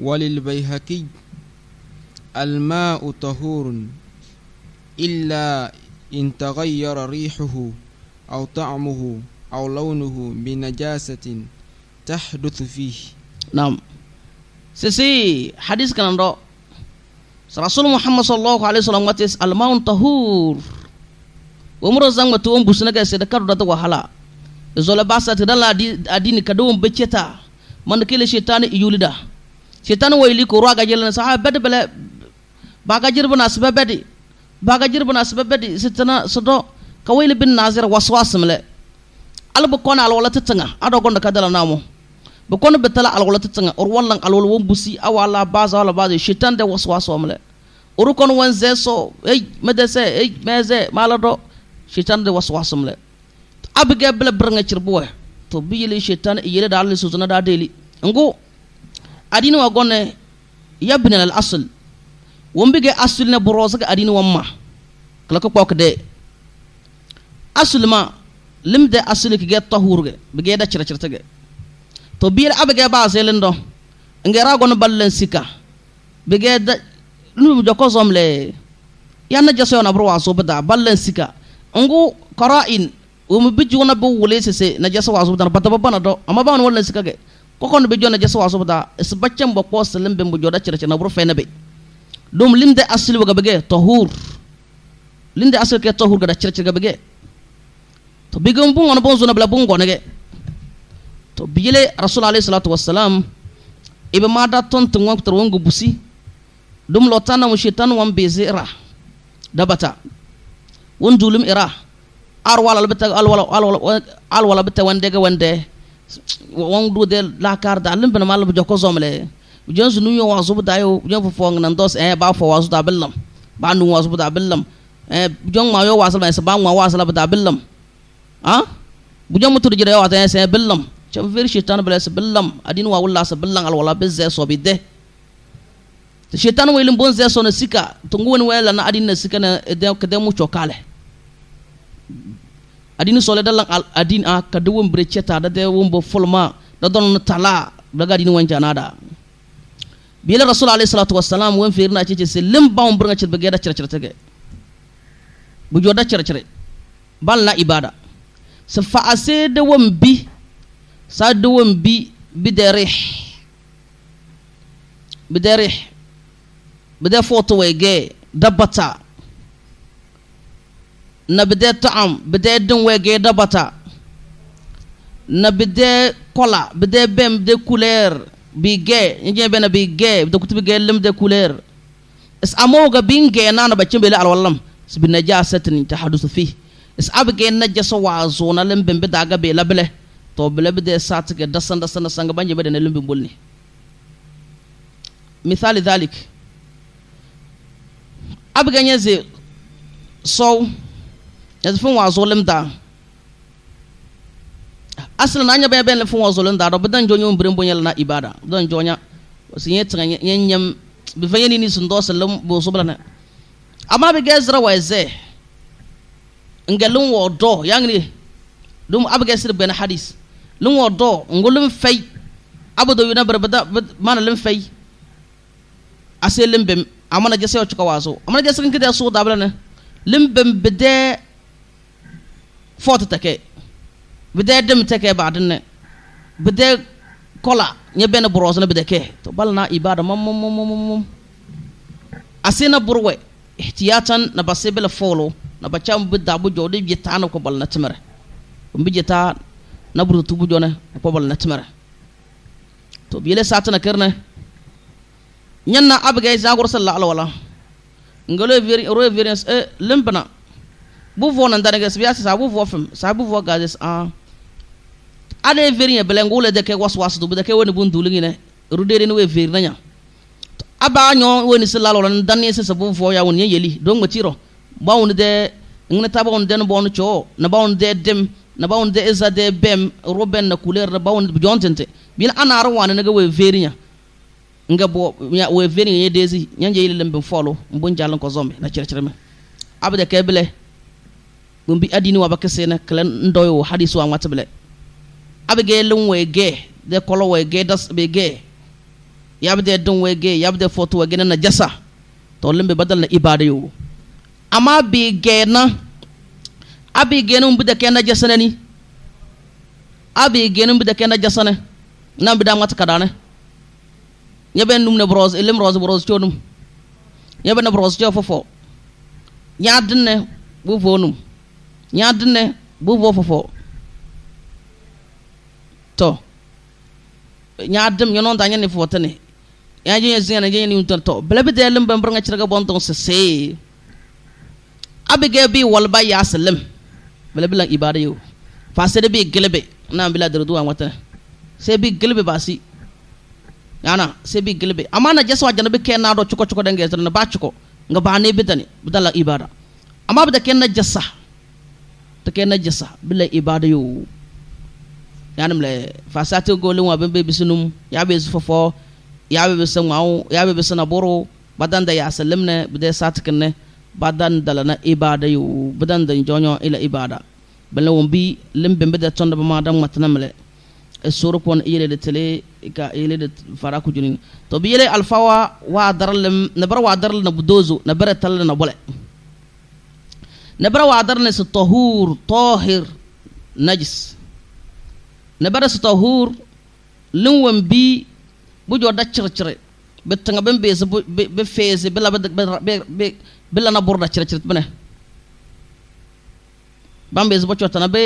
وللبيهقي الماء طهور إلا إن تغير ريحه أو طعمه أو لونه بنجاسة تحدث فيه نعم سيسي حديث كان رسول محمد صلى الله عليه وسلم الماء طهور ومرزان وتوم بسنك سيدكار دوتو وحلا zola basa ti dala adini ka dawon beceta manda kila shetani iyulida shetani waili ko ruwa gajela na saha bedi bele baga jirba na sibe bedi baga jirba na sibe bedi sitana sado ka waili bin nazira waswas mle alba kona alwala titanga ado gonda kadala namu ba kona betala alwala titanga or wallan alwala won busi awala baza wala baza shetani de waswas mle uru kon wan zeso ey medese ey meze malado shetani de waswas mle abiga bela birnga cirbuwe to biyele shetan yele da suzana suzuna da deli ngo adini wa iya yabni al asl bige asl na borosa ga adini ma kala ko de asl ma limde asl ki tahur tahurge bige da chira chira ge to biyele abiga ba selendo ra gonne ballen sika bige da nu joko somle, yanna jaso na burwa so bada ballen sika ngo qara'in wumi bi jona bi wule sese na jasa wasu bata bata bana do amma ba wala sika ge ko kon bi jona jasa wasu bata is baccen bo ko selim be mbujo da cire cire na bur fe na be dum limde asli ga bege tahur linde asli ke tahur ga da cire cire ga to bi gum bun wona bon zona bla bun gona ge to bi rasul alayhi salatu wassalam ibe ma da ton tun wan tar wangu busi dum lotana mu shaitan wan bezira dabata won dulum ira arwala ɓe tag alwala alwala alwala ɓe te wondege wonde wondude lakarde allim bene malla ɓe jokko somle jon so nuyo wasubuda yo jon fo fong nan dos e ba fo wasuda bellam ba nu wasubuda bellam e eh, jon ma yo wasal ma se ba ma wasal ba bellam ha bu Jom mutur jira yo wasa eh, se bellam cham ver shaitan bela se bellam adin wa wala se bellam alwala be ze so bi de shaitan wa ilim bon ze so na sika tungu wani wala na adin na sika na de ke de mu chokale adinu sole dalang adin ah, a kaduwum brecheta da de wumbo folma da don tala daga adinu wanja nada bila rasul alayhi salatu wassalam wen firna cici se limba on burnga cirbe geda chira cire tege bu joda cire cire balla ibada se fa ase de wum bi sa de wum bi bi de rih bi de rih bi de foto wege dabata na bi dee tɔɣam bi dee din wɛgee da bata na bi dee kɔla bi dee bɛm bi dee kulɛɛr bi gɛɛ n jɛ bɛna bi gɛɛ bi dee kutubi gɛɛ lim dee kulɛɛr is amooga bin gɛɛ naana ba kyim bɛli alwalam bi na jaa sɛtin ta hadusu fi is abi gɛɛ na jɛ sɔ waa zuuna lim bɛm bi daaga bɛɛ la bilɛ tɔ bilɛ bi dee saati gɛ dasan dasan dasan ga ban jɛ bɛ dɛ na lim bɛm bolni misali dhalik abi gɛɛ nyɛ zi sɔw so, ya fun wa zolim da asli na anya bɛ bɛ fun wa zolim da dɔ bidan jɔ nyɛ birin bonyɛ na ibada bidan jɔ nya wasu nyɛ tiŋa nyɛ nyɛm bi fɛn yɛ ni sun dɔ sɛlɛm bo so bila na amma bi gɛ zira wa zɛ ngelin wa dɔ yang ne dum abu gɛ sir bɛn hadis lin wa dɔ ngolin fɛi abu dɔ mana lin fɛi ase lin bɛm amana jɛsɛ wa fɔɔti tɛkɛ bidɛɛ dɛm tɛkɛ baadinɛ bidɛɛ kɔla nyɛ bɛni bɔrɔsini bidɛɛ kɛ to bali na ibaada mɔm mɔm mɔm mɔm na burwɛ ihtiyatan na ba se bɛlɛ fɔɔlo na ba cɛ bi daa bu jɔ o de bi taa na kɔ bali na tɛmɛrɛ o bi jɛ taa na buru tubu jɔ ne kɔ bali na tɛmɛrɛ to bi yɛlɛ saa tɛna kɛrɛ ne nyɛ na abigɛ zan kɔrɔ sɛ laala wala ngolo ye variance eh lembana bubuɔ e na nda nɛgɛ sɛ biase saa bubuɔ fem saa bubuɔ gaze saa ana everi nyɛ bɛlɛ ngole dɛkɛ waswas do dɛkɛ wɛni bu nduli nyinɛ rudere ni wɛveri nanya aba nyɔ wɛni se lalɔrɔ ni dani ese sɛ ya wɔni yeli do ŋmɛti rɔ bawon dɛ ŋmɛ ta bawon dɛ ni bɔn cɔ na bawon dɛ dem na bawon dɛ eza dɛ bɛm robɛn na kulɛr na bawon jɔn tente bin ana ar wani nɛgɛ wɛveri nya nga bo wɛveri nyɛ dezi nyɛ yeli lɛm bɛ fɔlo mbon jalan kɔzɔmɛ na kyerɛkyerɛmɛ abdɛ kɛ bilɛ bũmbi adini wa bakese na kelen ndoyo hadisu wa ngwata bile abege lun we ge de kolo we ge das be ge yabde dun we ge yabde foto we ge na jasa to lembe badal na ibada yo amma be ge na abi ge nun bi da ke jasa ni abi ge nun bi da ke jasa ne nan bi da ngwata kada ne nyebe num ne bros elim bros bros chodum nyebe ne bros chofofo nyadne bu vonum nyadene bubuo fofo to nyadem yono da nyane fotene ya je zin na je ni unta to blebe de lem bam branga chiraga bonton se se abige bi walba ya salim blebe lan ibada yo fa se bi gelebe na bila der duwa wata se bi gelebe basi yana se bi gelebe amana jeswa janabe kenado chuko chuko denge tan ba chuko nga ba ne bidani bidala ibada amma bida kenna jassa tɩkɛ na gesa bɩ la ibada yoo yãnem la fa sa tɩ gole wã bẽn be bɩ yaa be fɔfɔ yaa be bɩ sẽn ŋmao yaa be bɩ sẽn bʋrʋ da ya lemne bɩ dɛ badan tɩ kẽnnɛ ba dan dala ibada yoo bɩ da yõ ila ibada bɩ la wõn bɩ lem bẽn bɩ da tõndbã maa da ŋma tɩ nam lɛ eh, de tele ka yele de fara ku junin to bi yele alfawa wa daralem na bar wa daral na budozo na bare tal bole nebara ne so tohur tohir najis nebara so tohur lin wan bi bu jorda circire be tanga be be be bela be la be be lana burda circirit bine ban beese bo cortana be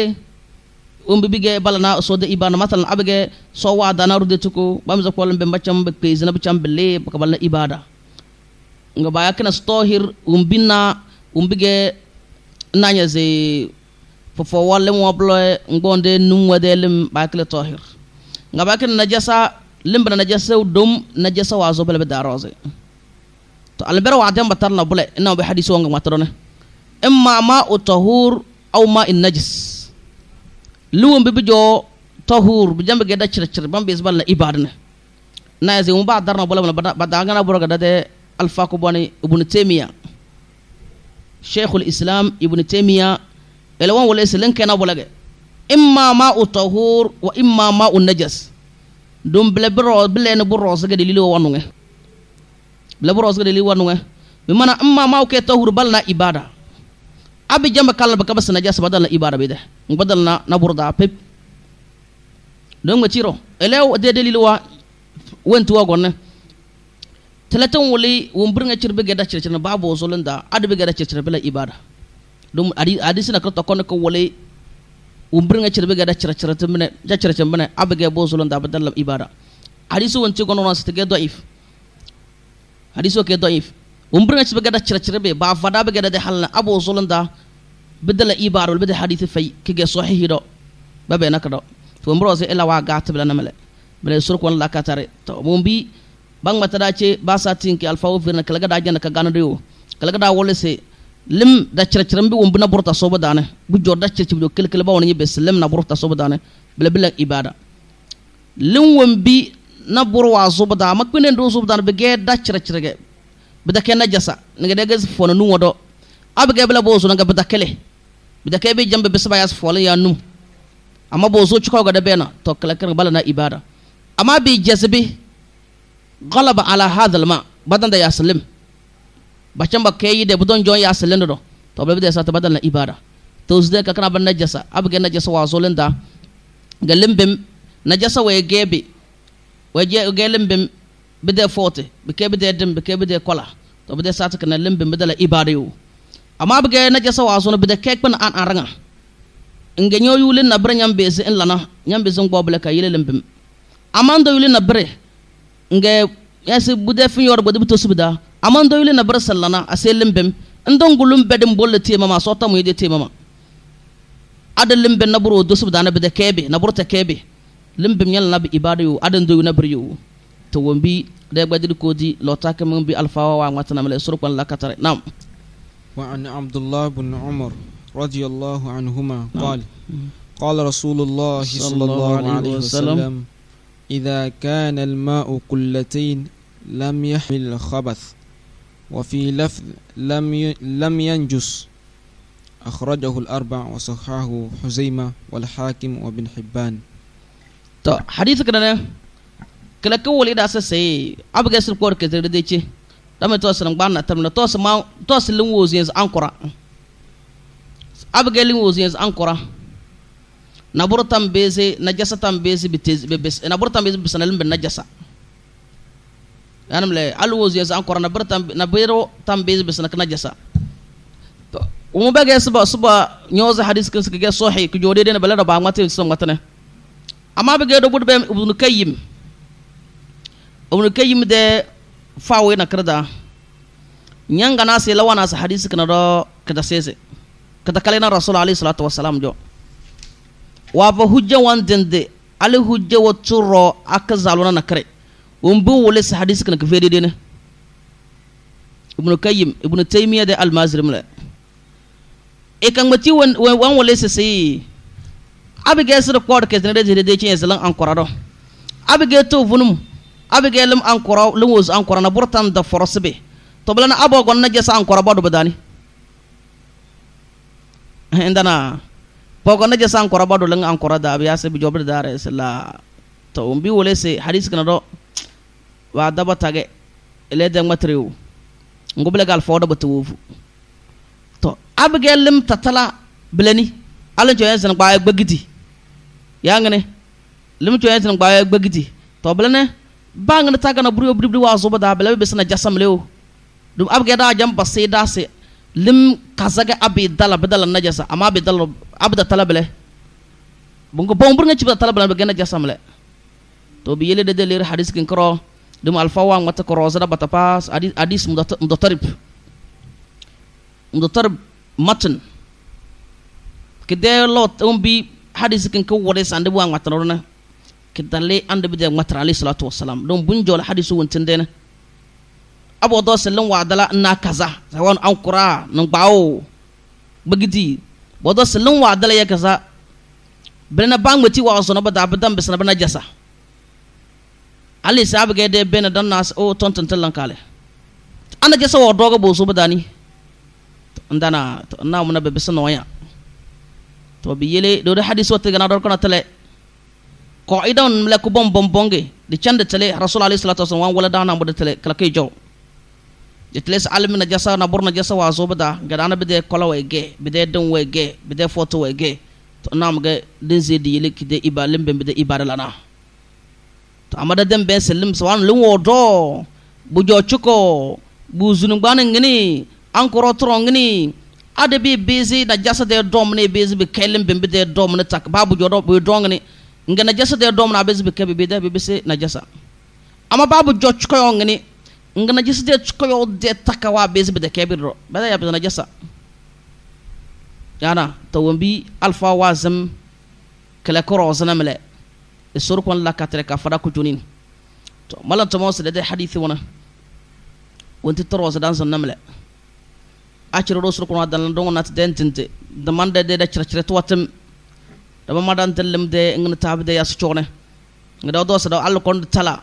umbi bige balana so de ibana abe abige so wa dana rude tuko bam za kolam be macam be kezi na bicam be le ka balna ibada nga baya stohir umbina umbige nanyeze fofo walim wablo ngonde numwede lim bakile tohir nga bakile najasa limbana najasa dum najasa wazo bele be daroze to albera wa dem batarna bule ina be hadisi wonga matrona imma ma utahur aw ma in najis luwon bibi jo tahur bi jambe geda cire cire bambe isbal la ibadna na yazi umba darna bule bada ngana boroga dade alfa ko boni ibn taymiya sheikhul islam ibn temiya elewan wala isilen kena bolage imma ma u tahur wa imma ma u najas dum bile biro bile ne bu rosga dalili wa wanunge bile bu rosga dalili wanunge bi mana imma ma u ke tahur balna ibada abi jamba kala baka bas najas badal ibada bide badal na na burda pep don ngachiro elew de dalili wa wentu wa gonne talatin wuli wumbir nga cirbi geda circina babu wasolin da adu bi geda circina bila ibada dum hadisi na kirta kone ko wuli wumbir nga cirbi geda circina mine ja circina mine abu ge bosolin da badalla ibada hadisi wanci gono na sitige doif hadisi ke doif wumbir nga cirbi geda circina be ba fada bi geda de halna abu wasolin da بدل إبار ولا بدل حديث في كي صحيح دو بابي نكدو فمرو زي إلا واقعت بلا نملة بلا يسرق ولا كتر تو بي bangmata dace ba sa tinki alfawo virna kalaga da jana ka gana do kalaga da wole se lim da cercerem bi wombuna burta soba dane bu jor da cerci do kel kel ba woni be lim na burta soba dane bla bla ibada lim wombi na burwa soba da makpene do soba dane be ge da cercerege be da ken najasa nga de gas fona nu wodo abge bla bozo nga be da kele be da kebe jambe be saba yas ya num amma bozo chuko ga da bena to kala kala bala na ibada amma bi jazbi galaba ala hadal ma badan da yasalim bacan ba kayi da budon jon yasalin do to bla da sata badan na ibada to zde ka kana ban najasa abge najasa wa zolin da galim bim najasa wa gebe wa je galim bim bide forte bike bide dim bike bide kola to bide sata kana limbim bidala ibada yo amma bige najasa wa zolin bide kek ban an aranga nge nyo yulin na bre nyam bezi lana nyam bezi ngobla ka yilelin bim amanda yulin na bre nge yasi bude fin yor bude buto subida aman do yule na bar sallana aselin bem ndon gulum bedin bolle te mama sota mu yede te mama ada limbe na buru do subida na bede kebe na buru ta kebe limbe nyal na bi ibada adan do na bar yu to wombi de gbadir kodi lota kam bi alfawa wa ngata na mele surqan lakatare nam wa an abdullah ibn umar radiyallahu anhuma qala قال رسول الله صلى الله إذا كان الماء قلتين لم يحمل الخبث وفي لفظ لم لم ينجس أخرجه الأربع وصححه حزيمة والحاكم وابن حبان طيب حديث كنا كلا كول إذا أي أبغى أسر كور كده شيء لما توصل نبعنا تمنا توصل ما توصل لنوز ينز أنكرة أبغى لنوز ينز naburatan beze najasatan beze naburatan beze bisanalin bin najasa yanam le alwoz yasa ankora naburatan nabiro tan beze bisanak najasa umu bege suba suba nyoza hadis kin sikage sohi ku jode de bala da ba ngate so ngatane amma bege do budbe ibn kayyim ibn kayyim de fawe na kirda nyanga na se lawana sa hadis kin do kada sese kada kale na rasul alaihi salatu wassalam jo waaba hujja wan dende ali hujja wa turo aka zaluna nakare umbu wole sa hadis kana ka fede dene ibnu kayyim ibnu taymiya de almazri mla e kan mati wan wan wole sa sai abige sir kod ke tene de de cin zalan an korado abige to vunum abige lam an koro lam wos an korana burtan da forosbe to blana abo gonna jesa an koro bodo badani indana koko na jasa ankora bado lang ankora da abiya se bijobe da re se la to umbi wole se hadis kana do wa daba tage ele de matriu ngobele gal fodo bata wofu to abge lim tatala bleni alin cho yesen gba gbagiti yangene lim cho yesen gba gbagiti to blene bang na taga na buru buru wa zo bada bele be sana jasam lewo dum abge jam basida se lim kasaga abi dala badala najasa ama abi dala abda talabele bungo bombur nga cibda talabele be gena jasamle to bi yele de de lir hadis kin kro dum alfa wa ngata kro zada bata pas hadis hadis mudatarib mudatarib matan kede lot um bi hadis kin ko wore sande wa ngata rona kedale ande be de ngata alayhi salatu wassalam dum bunjol hadisu wontendene abo do selon wa dala na kaza sawan an kura nan bawo bigiti bo do selon wa ya kaza bena bangwe ti wa so na bada abadan na bana jasa ali sabu ge de bena dan nas o oh, ton tan kale ana jasa wa dogo bo so badani ndana na mun be bisna waya to bi yele do hadis wa tegana dor kona tele ko idan mala ku bom bom bonge di chande tele rasul ali sallallahu alaihi wasallam wala dana mo de tele kala kay jow itles alim na jasa na bor na jasa wa zo bada gadana bide kola wa ge bide den wa ge bide foto wa ge to nam ge den ze di yele kide iba limbe bide ibara lana to amada den be selim so wan lin wodo bujo chuko bu zunun gbanin ngini an koro tron ngini ade bi busy na jasa de dom ne busy be kelim bimbe de dom ne tak babu jodo bu dong ne ngena jasa de dom na busy be kebe bide be se na jasa ama babu jo chuko ngini nga najisideedskoyowdee takawaa beesibede keebiro badaya bida najasa yana tawambi alfa wazem kele korozana mele isurkon la katere ka fada kujunin to malan tomo sedede hadithi wana wonti torosa dansan namle aciro do surkon wa dalan dongo nat dentinte demande de da cire cire tuwatim dama madan tellem de ngna tabde yas chone ngada do sa do alkon tala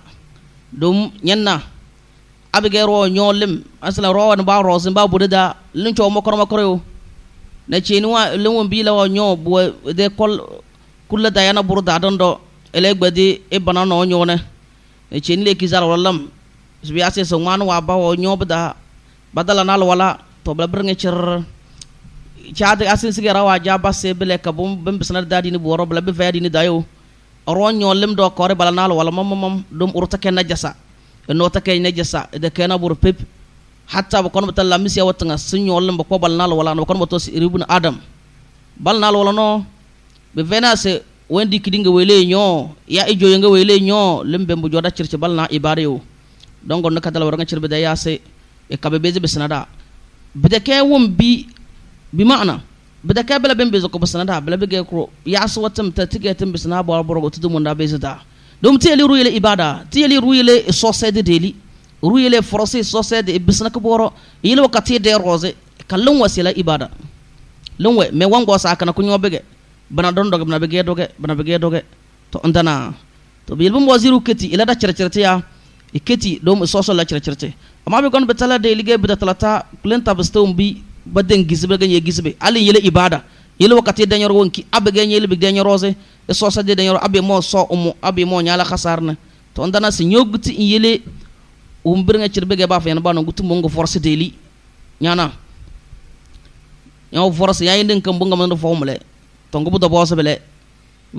dum nyanna abige ro nyolim asla ro wan ba ro sin ba budada lin cho mokoro mokoro yo na cheni wa lin won bi la wa nyo bo de kol kulla da yana burda don do ele gbadi e bana no nyo ne na cheni le kizar wallam bi ase so ngwan wa ba wa nyo bada badala nal wala to bla brnge chir chaade asin sigara wa ja basse bele ka bum bim bisnar dadi ni boro bla be fayadi ni dayo ro nyolim do kore bala nal wala mom mom dum urta ken najasa no ta ke ne jesa de ke na bur pep hatta ba kon bata lamis ya watanga sinyo lam ba ko bal nal wala no kon bato si ibn adam bal nal wala no be vena wendi kidinga wele nyo ya ijo yanga wele nyo lembe mbu joda circe bal na ibare yo donc no kadal waranga cirbe da ya se e kabe beze be sanada bida ke wum bi bi ma'ana bida ke bela bembe zako be sanada bela be ge kro ya se watam ta tige tem be sanaba bor bor go tudu mun da donc ti ele ruyele ibada ti ele ruyele sosede deli ruyele forose sosede bisna ko boro yele wakati de rose kallon wasila ibada lunwe me wango sa kana kunyo bege bana don doge bana bege doge bana bege doge to ndana to bi yelbum waziru keti ila da cere cere ya iketi dom soso la cere cere amma bi kon betala de lige bi da talata kulenta bastum bi baden gisbe ganye gisbe ali yele ibada yele wakati de nyoro wonki abege yele bi de nyoro rose e so sa de yoro abe mo so umu abe mo nyala khasarna to ndana si nyoguti yele nga cirbege ba fa ba no gutu mo force deli nyana nyawo force yayin den kam nga man fo mule to ngo budo boso bele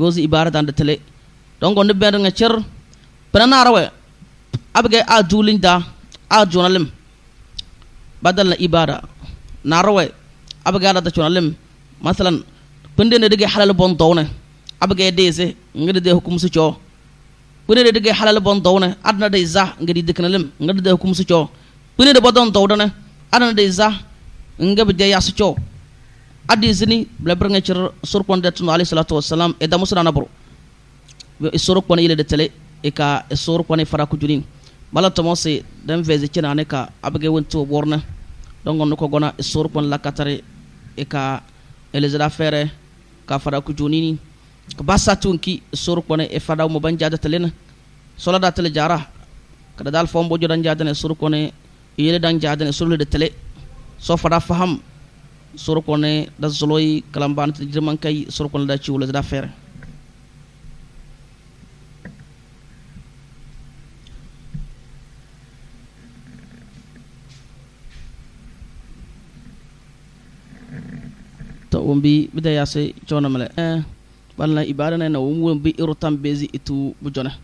wosi ibara tan de tele donc on ben nga cer prana rawe ge a dulin da a journalim badal na ibada na rawe abge ala da masalan pende ne halal bon dawne abage deese ngada de hukum su cho pune de de halal bon dawna adna de za ngadi de kanalem ngada de hukum su cho pune de bodon dawdana adna de za ngabe de yasu cho adi zini blabr nga cir sur kon de tun alayhi salatu wassalam e da musana nabro e sur kon ile de tele e ka sur kon e fara ku julin mala tomo se dan veze cina ne ka abage wonto borna donc on ko gona e sur kon la katare e ka elezra fere ka fara ku junini ko bassa tunki suru kone e fadaw mo ban jada telena da tele jara kada dal fo mbo jodan jada ne suru kone yele dan jada ne suru de tele so fada faham suru kone da kalam ban te jirman kay suru kone da ciwla da fere to umbi bidaya se chona male eh balla ibadana na wum wum bi iru tambezi itu bujona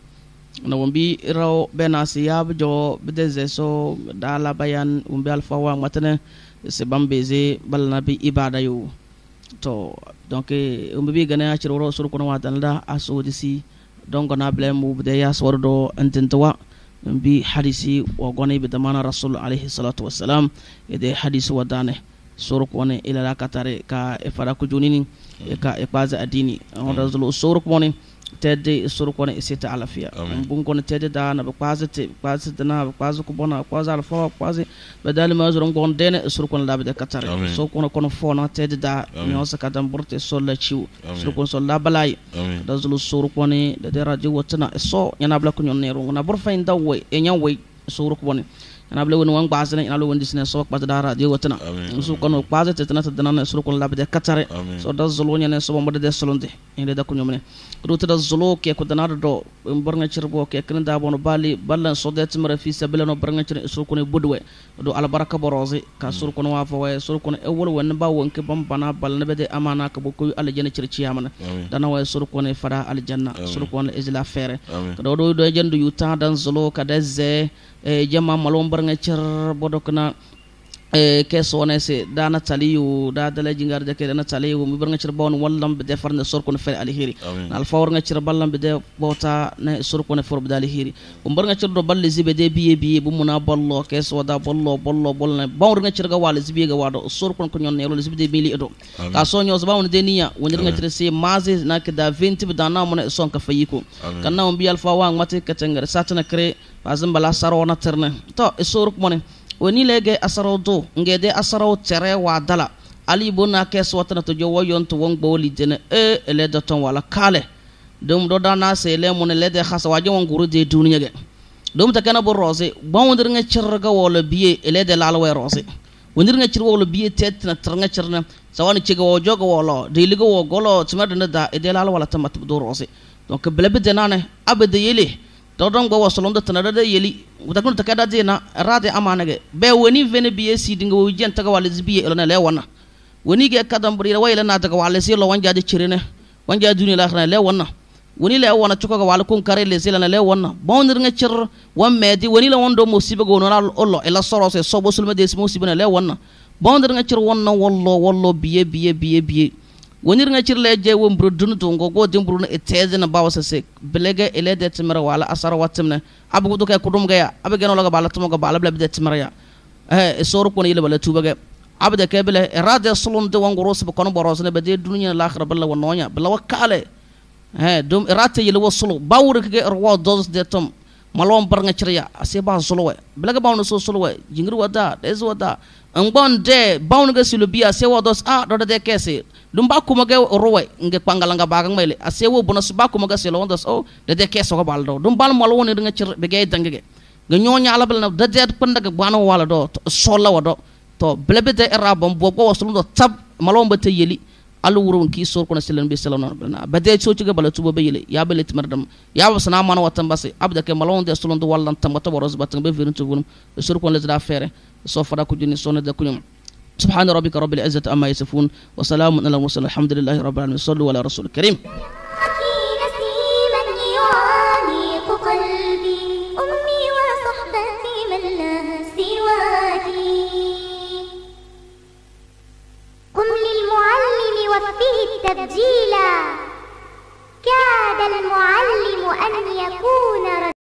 na wum bi iraw benasi yab jo bedeze so dala bayan wum bi alfa wa matana se bambeze balla bi ibada yo to donc wum bi gana ya ciro sur kono a da asodisi donc na blemu de ya sordo antintawa bi hadisi wa goni bi damana rasul alaihi salatu wassalam ide hadisi dane sorok woni ilala katare ka e fada ko jonini e ka e base adini on mm. razulu sorok woni tedde sorok woni e sita alafiya bun kono tedde da na base te base dana base ko bona base ala fawa badal ma zoron gon dene sorok woni labde katare sorok woni kono fona tedde da nyo saka dan burte solla ciu sorok woni solla balay razulu sorok woni de radio wotna e so nyana bla ko nyon ne ro na burfa inda e nyawe sorok woni ina bla won wan gbazana ina won disne so kpa dara je wotna su kono kpaza te tana tana na sur kon labde katare so da zolo nya ne so mo de solonde ina da kunyo do te da zolo ke ko dana do bornga cirbo ke kan bali ballan so de timra fi sabila no bornga cir sur kono budwe do albaraka borozi ka sur kono wa fawe sur kono e wol won ba bana de amana ka bo ko aljanna cir ci amana dana wa sur kono fara aljanna sur kono izla fere do do do yuta dan zolo ka da ze eh, jama malon baranga cer bodo kena kesonese dana taliyo da dalaji ngarja ke dana taliyo mi barnga cir bawon wallam be defar ne sor kono fere alheri al fawr nga cir ballam be de bota ne sor kono for be alheri um barnga cir do balle zibe de biye biye bu muna ballo keso da ballo ballo bolne bawr nga cir ga wala zibe ga wado sor kono ko nyonne lo zibe de mili do ka so nyos bawon de niya wonir nga cir se maze na ke da 20 be dana mo ne son ka fayiko kanna um bi al fawang mate katengar satana kre bazin bala sarona terne to sor kono wonilege asaraw do ngede asaraw tere waa dala ali bonna kes watana to jowo yonto won dene e ele doton wala kale dum do dana se ele mun ele de khasa waje won guru de duniyage dum ta kana bo rose bondir nga cirga wala biye ele de lalwe rose wondir nga cirga wala biye tetna tarnga cirna sawani ciga wo joga wala de liga wo golo timadna da e de lalwala tamat do rose donc belebe denane abede yele dodon gbawa solonda tanada da yeli wutagun ta kada zena rade amana ge be woni vene biye si dinga wo jen taga wala zbiye elona le wana woni ge kadan buri wa ila na taga wala si lo wanja de chirene wanja duni la khana le wana woni le wana chuka ga wala kun kare le sila na le wana bon nga chir wan medi woni la wondo musiba go nona ollo ila soro se sobo sulma de musiba na le wana bon nga chir wana wallo wallo wonirŋa cire la je wo buro duni tuŋgo go din buro ni itɛɛzi ni bawasasi bilege ile de timira wala asara wa timne abugu duke kudumgeya abi gena laga bala tumuga bala bila bide timiriya eh soru kuna ile bala tubage abde kebele rade sulun de wangoro sibu kono boros ne bade dunya la akhira bala wononya bala wakale eh dum rate ile wo sulu bawur ke erwa dos de tom malon barnga cire ya ase ba sulu we bilege bawno so sulu we jingir wada dezo wada ngbon de bawnuga silobi a sewo dos a doda de kese dum ba kuma ga ruwe nge pangala nga baga mele a sewo bona su ba kuma ga selo dos o oh, de de kese ko baldo dum bal mal woni nga cir be gay dangge ga nyonya ala bel na de de panda ga bana wala do la wado to blebe de era bom bo bo wasul do tab malomba te yeli alla wuron ki sor kona silan be salam non bana bade so ci gabala tubo be yele ya bele timardam ya was na man watan basi abda ke malon de sulon do wallan tam wata boros batan be verin tubun sor kon la fere so fara ku jini sona da kunyum سبحان ربك رب العزة أما يصفون وسلام على المرسلين الحمد لله رب العالمين صلوا على رسول الكريم به التبجيلا كاد المعلم أن يكون